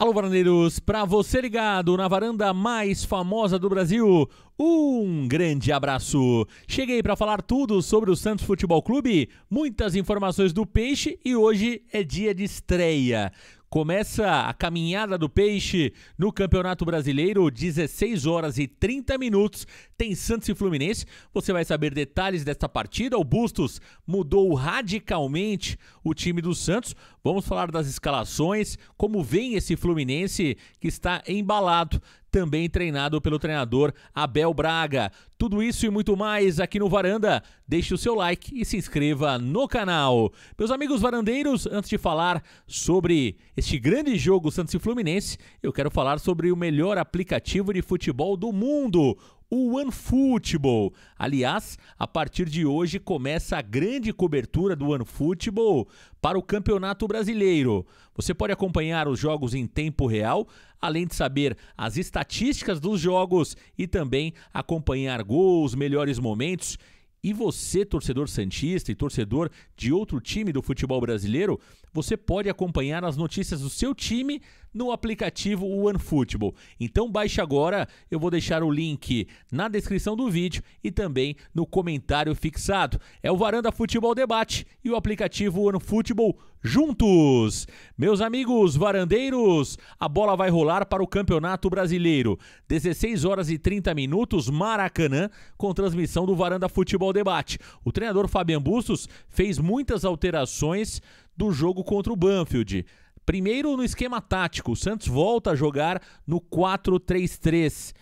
Alô, varandeiros, para você ligado na varanda mais famosa do Brasil, um grande abraço. Cheguei para falar tudo sobre o Santos Futebol Clube, muitas informações do Peixe e hoje é dia de estreia. Começa a caminhada do peixe no Campeonato Brasileiro, 16 horas e 30 minutos, tem Santos e Fluminense. Você vai saber detalhes desta partida. O Bustos mudou radicalmente o time do Santos. Vamos falar das escalações, como vem esse Fluminense que está embalado também treinado pelo treinador Abel Braga. Tudo isso e muito mais aqui no Varanda. Deixe o seu like e se inscreva no canal. Meus amigos varandeiros, antes de falar sobre este grande jogo Santos e Fluminense, eu quero falar sobre o melhor aplicativo de futebol do mundo, o OneFootball. Aliás, a partir de hoje começa a grande cobertura do OneFootball para o Campeonato Brasileiro. Você pode acompanhar os jogos em tempo real, além de saber as estatísticas dos jogos e também acompanhar gols, melhores momentos. E você, torcedor santista e torcedor de outro time do futebol brasileiro, você pode acompanhar as notícias do seu time no aplicativo OneFootball. Então baixe agora, eu vou deixar o link na descrição do vídeo e também no comentário fixado. É o Varanda Futebol Debate e o aplicativo OneFootball juntos. Meus amigos varandeiros, a bola vai rolar para o Campeonato Brasileiro. 16 horas e 30 minutos, Maracanã, com transmissão do Varanda Futebol Debate. O treinador Fabian Bustos fez muitas alterações do jogo contra o Banfield. Primeiro no esquema tático, o Santos volta a jogar no 4-3-3.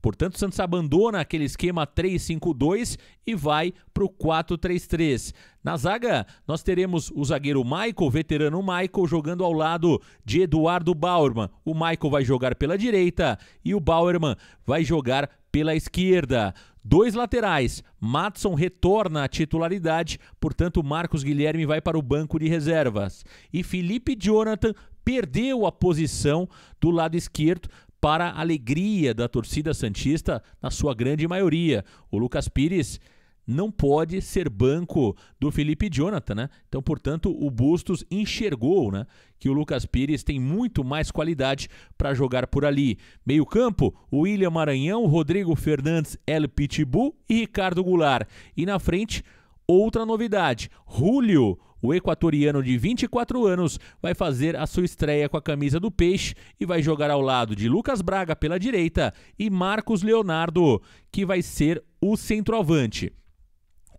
Portanto, o Santos abandona aquele esquema 3-5-2 e vai para o 4-3-3. Na zaga, nós teremos o zagueiro Michael, veterano Michael, jogando ao lado de Eduardo Bauerman. O Michael vai jogar pela direita e o Bauerman vai jogar pela esquerda. Dois laterais. Matson retorna à titularidade, portanto, Marcos Guilherme vai para o banco de reservas. E Felipe Jonathan perdeu a posição do lado esquerdo para a alegria da torcida Santista, na sua grande maioria. O Lucas Pires não pode ser banco do Felipe Jonathan, né? Então, portanto, o Bustos enxergou, né, que o Lucas Pires tem muito mais qualidade para jogar por ali. Meio-campo, o William Maranhão, Rodrigo Fernandes, El Pitbull e Ricardo Goulart. E na frente, outra novidade, Julio o equatoriano de 24 anos vai fazer a sua estreia com a camisa do Peixe e vai jogar ao lado de Lucas Braga pela direita e Marcos Leonardo, que vai ser o centroavante.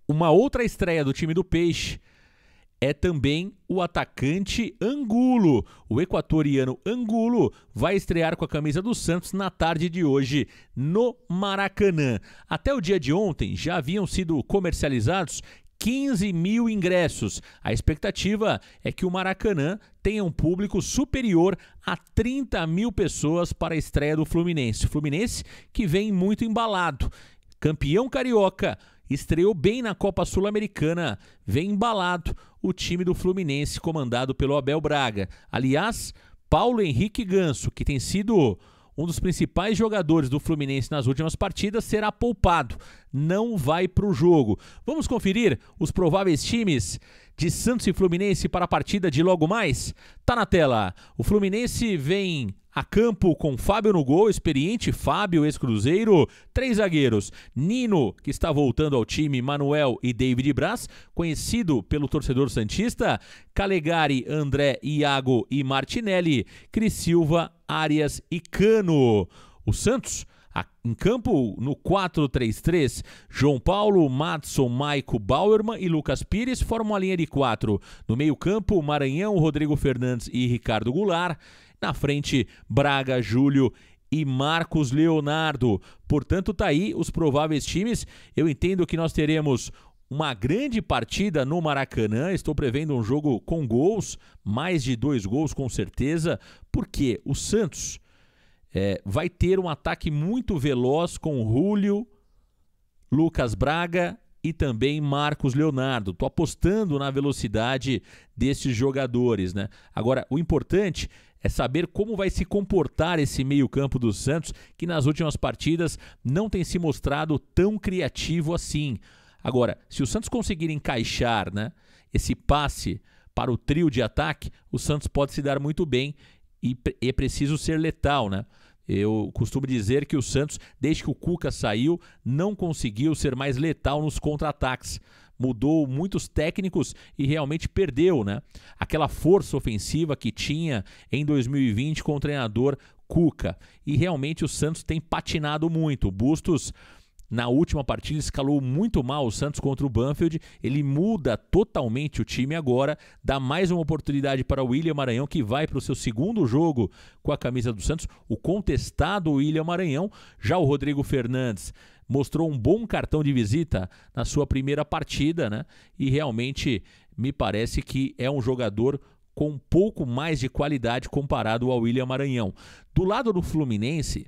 Uma outra estreia do time do Peixe é também o atacante Angulo. O equatoriano Angulo vai estrear com a camisa do Santos na tarde de hoje no Maracanã. Até o dia de ontem já haviam sido comercializados 15 mil ingressos. A expectativa é que o Maracanã tenha um público superior a 30 mil pessoas para a estreia do Fluminense. Fluminense que vem muito embalado. Campeão carioca, estreou bem na Copa Sul-Americana, vem embalado o time do Fluminense comandado pelo Abel Braga. Aliás, Paulo Henrique Ganso, que tem sido um dos principais jogadores do Fluminense nas últimas partidas, será poupado. Não vai para o jogo. Vamos conferir os prováveis times de Santos e Fluminense para a partida de logo mais? Tá na tela. O Fluminense vem a campo com Fábio no gol, experiente Fábio, ex-cruzeiro, três zagueiros, Nino, que está voltando ao time, Manuel e David Braz, conhecido pelo torcedor Santista, Calegari, André, Iago e Martinelli, Cris Silva, Arias e Cano. O Santos em campo, no 4-3-3, João Paulo, Matson, Maico, Bauerman e Lucas Pires formam a linha de quatro. No meio-campo, Maranhão, Rodrigo Fernandes e Ricardo Goulart. Na frente, Braga, Júlio e Marcos Leonardo. Portanto, tá aí os prováveis times. Eu entendo que nós teremos uma grande partida no Maracanã. Estou prevendo um jogo com gols, mais de dois gols com certeza, porque o Santos é, vai ter um ataque muito veloz com Julio, Lucas Braga e também Marcos Leonardo. Estou apostando na velocidade desses jogadores, né? Agora, o importante é saber como vai se comportar esse meio-campo do Santos, que nas últimas partidas não tem se mostrado tão criativo assim. Agora, se o Santos conseguir encaixar né, esse passe para o trio de ataque, o Santos pode se dar muito bem e, é preciso ser letal, né? Eu costumo dizer que o Santos, desde que o Cuca saiu, não conseguiu ser mais letal nos contra-ataques mudou muitos técnicos e realmente perdeu, né? Aquela força ofensiva que tinha em 2020 com o treinador Cuca. E realmente o Santos tem patinado muito. O Bustos na última partida escalou muito mal o Santos contra o Banfield. Ele muda totalmente o time agora, dá mais uma oportunidade para o William Maranhão, que vai para o seu segundo jogo com a camisa do Santos, o contestado William Maranhão. Já o Rodrigo Fernandes mostrou um bom cartão de visita na sua primeira partida, né? E realmente me parece que é um jogador com um pouco mais de qualidade comparado ao William Maranhão. Do lado do Fluminense,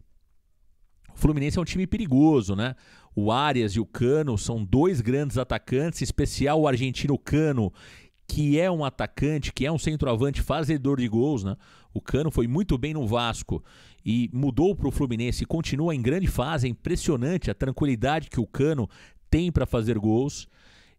o Fluminense é um time perigoso, né? O Arias e o Cano são dois grandes atacantes, especial o argentino Cano, que é um atacante, que é um centroavante fazedor de gols, né? O Cano foi muito bem no Vasco e mudou para o Fluminense e continua em grande fase. É impressionante a tranquilidade que o Cano tem para fazer gols.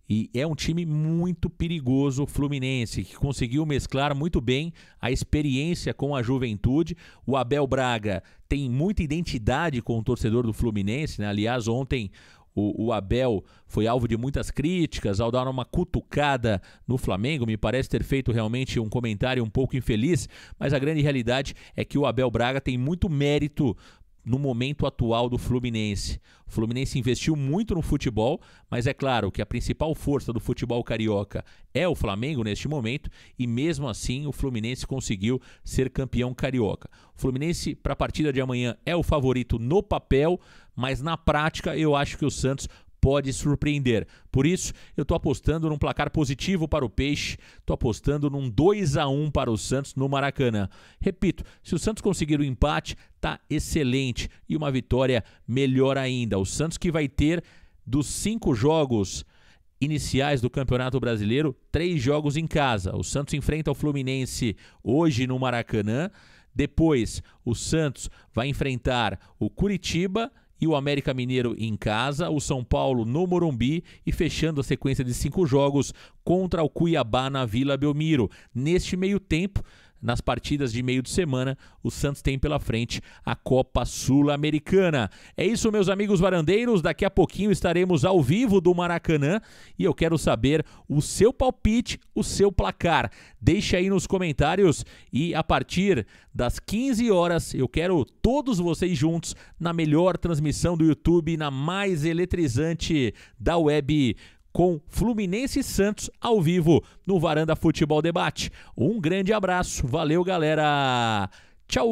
E é um time muito perigoso, Fluminense, que conseguiu mesclar muito bem a experiência com a juventude. O Abel Braga tem muita identidade com o torcedor do Fluminense. Né? Aliás, ontem o, o, Abel foi alvo de muitas críticas ao dar uma cutucada no Flamengo. Me parece ter feito realmente um comentário um pouco infeliz, mas a grande realidade é que o Abel Braga tem muito mérito no momento atual do Fluminense. O Fluminense investiu muito no futebol, mas é claro que a principal força do futebol carioca é o Flamengo neste momento, e mesmo assim o Fluminense conseguiu ser campeão carioca. O Fluminense, para a partida de amanhã, é o favorito no papel, mas na prática eu acho que o Santos pode surpreender. Por isso, eu estou apostando num placar positivo para o Peixe, estou apostando num 2 a 1 para o Santos no Maracanã. Repito, se o Santos conseguir o um empate, tá excelente e uma vitória melhor ainda. O Santos que vai ter dos cinco jogos iniciais do Campeonato Brasileiro, três jogos em casa. O Santos enfrenta o Fluminense hoje no Maracanã. Depois, o Santos vai enfrentar o Curitiba e o América Mineiro em casa, o São Paulo no Morumbi e fechando a sequência de cinco jogos contra o Cuiabá na Vila Belmiro. Neste meio tempo, nas partidas de meio de semana, o Santos tem pela frente a Copa Sul-Americana. É isso, meus amigos varandeiros. Daqui a pouquinho estaremos ao vivo do Maracanã e eu quero saber o seu palpite, o seu placar. Deixa aí nos comentários e a partir das 15 horas eu quero todos vocês juntos na melhor transmissão do YouTube, na mais eletrizante da web com Fluminense e Santos ao vivo no Varanda Futebol Debate. Um grande abraço, valeu galera! Tchau!